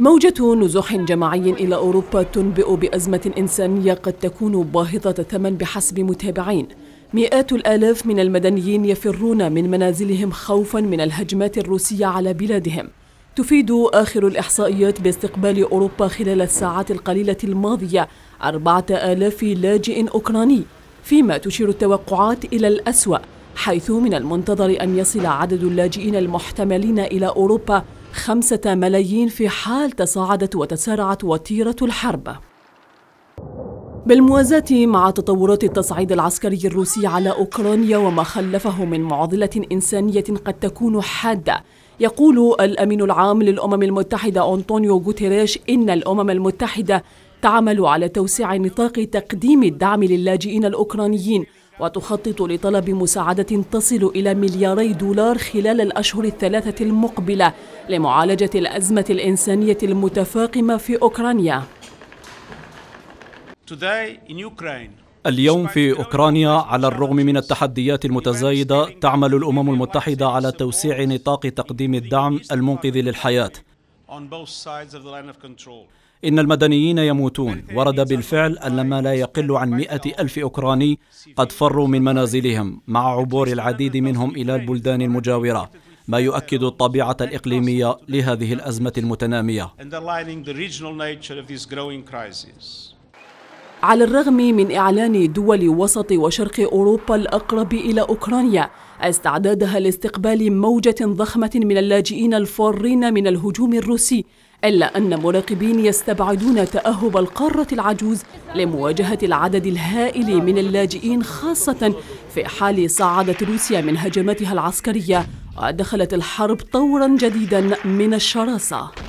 موجة نزوح جماعي إلى أوروبا تنبئ بأزمة إنسانية قد تكون باهظة الثمن بحسب متابعين مئات الآلاف من المدنيين يفرون من منازلهم خوفا من الهجمات الروسية على بلادهم تفيد آخر الإحصائيات باستقبال أوروبا خلال الساعات القليلة الماضية أربعة آلاف لاجئ أوكراني فيما تشير التوقعات إلى الأسوأ حيث من المنتظر أن يصل عدد اللاجئين المحتملين إلى أوروبا خمسة ملايين في حال تصاعدت وتسارعت وتيرة الحرب بالموازاة مع تطورات التصعيد العسكري الروسي على أوكرانيا وما خلفه من معضلة إنسانية قد تكون حادة يقول الأمين العام للأمم المتحدة أنطونيو غوتيريش إن الأمم المتحدة تعمل على توسيع نطاق تقديم الدعم للاجئين الأوكرانيين وتخطط لطلب مساعدة تصل إلى ملياري دولار خلال الأشهر الثلاثة المقبلة لمعالجة الأزمة الإنسانية المتفاقمة في أوكرانيا اليوم في أوكرانيا على الرغم من التحديات المتزايدة تعمل الأمم المتحدة على توسيع نطاق تقديم الدعم المنقذ للحياة إن المدنيين يموتون ورد بالفعل أن ما لا يقل عن مئة ألف أوكراني قد فروا من منازلهم مع عبور العديد منهم إلى البلدان المجاورة ما يؤكد الطبيعة الإقليمية لهذه الأزمة المتنامية على الرغم من إعلان دول وسط وشرق أوروبا الأقرب إلى أوكرانيا استعدادها لاستقبال موجة ضخمة من اللاجئين الفارين من الهجوم الروسي إلا أن مراقبين يستبعدون تأهب القارة العجوز لمواجهة العدد الهائل من اللاجئين خاصة في حال صعدت روسيا من هجماتها العسكرية ودخلت الحرب طورا جديدا من الشراسة